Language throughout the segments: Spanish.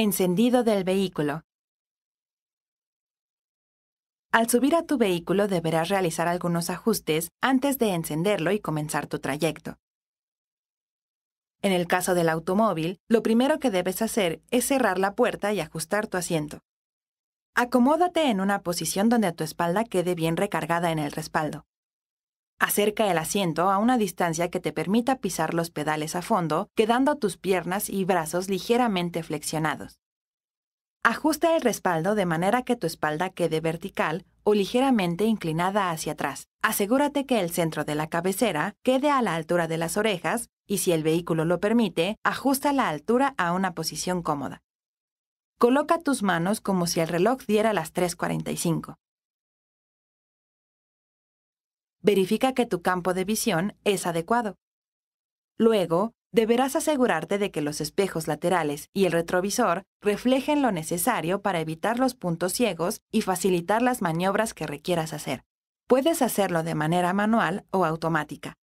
Encendido del vehículo. Al subir a tu vehículo deberás realizar algunos ajustes antes de encenderlo y comenzar tu trayecto. En el caso del automóvil, lo primero que debes hacer es cerrar la puerta y ajustar tu asiento. Acomódate en una posición donde tu espalda quede bien recargada en el respaldo. Acerca el asiento a una distancia que te permita pisar los pedales a fondo, quedando tus piernas y brazos ligeramente flexionados. Ajusta el respaldo de manera que tu espalda quede vertical o ligeramente inclinada hacia atrás. Asegúrate que el centro de la cabecera quede a la altura de las orejas y si el vehículo lo permite, ajusta la altura a una posición cómoda. Coloca tus manos como si el reloj diera las 3.45. Verifica que tu campo de visión es adecuado. Luego, deberás asegurarte de que los espejos laterales y el retrovisor reflejen lo necesario para evitar los puntos ciegos y facilitar las maniobras que requieras hacer. Puedes hacerlo de manera manual o automática.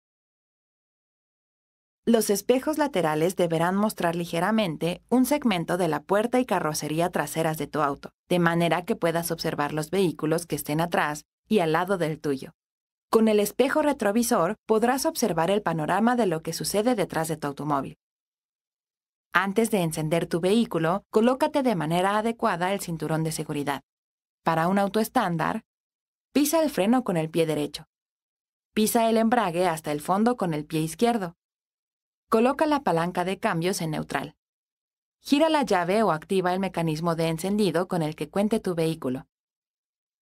Los espejos laterales deberán mostrar ligeramente un segmento de la puerta y carrocería traseras de tu auto, de manera que puedas observar los vehículos que estén atrás y al lado del tuyo. Con el espejo retrovisor podrás observar el panorama de lo que sucede detrás de tu automóvil. Antes de encender tu vehículo, colócate de manera adecuada el cinturón de seguridad. Para un auto estándar, pisa el freno con el pie derecho. Pisa el embrague hasta el fondo con el pie izquierdo. Coloca la palanca de cambios en neutral. Gira la llave o activa el mecanismo de encendido con el que cuente tu vehículo.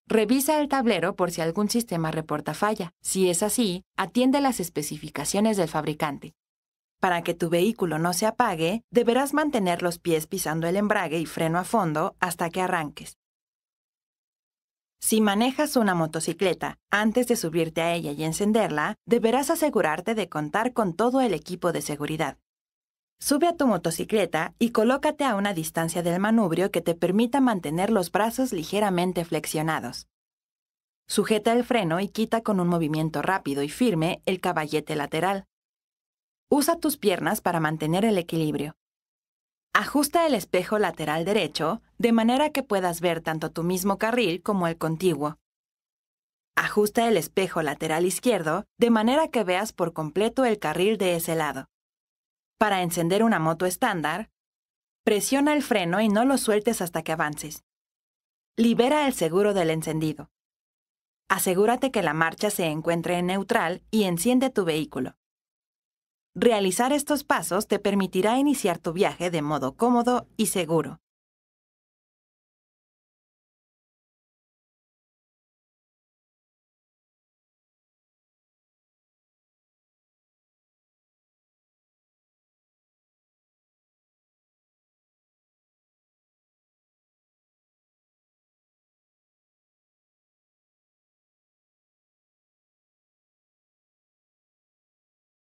Revisa el tablero por si algún sistema reporta falla. Si es así, atiende las especificaciones del fabricante. Para que tu vehículo no se apague, deberás mantener los pies pisando el embrague y freno a fondo hasta que arranques. Si manejas una motocicleta, antes de subirte a ella y encenderla, deberás asegurarte de contar con todo el equipo de seguridad, Sube a tu motocicleta y colócate a una distancia del manubrio que te permita mantener los brazos ligeramente flexionados. Sujeta el freno y quita con un movimiento rápido y firme el caballete lateral. Usa tus piernas para mantener el equilibrio. Ajusta el espejo lateral derecho de manera que puedas ver tanto tu mismo carril como el contiguo. Ajusta el espejo lateral izquierdo de manera que veas por completo el carril de ese lado. Para encender una moto estándar, presiona el freno y no lo sueltes hasta que avances. Libera el seguro del encendido. Asegúrate que la marcha se encuentre en neutral y enciende tu vehículo. Realizar estos pasos te permitirá iniciar tu viaje de modo cómodo y seguro.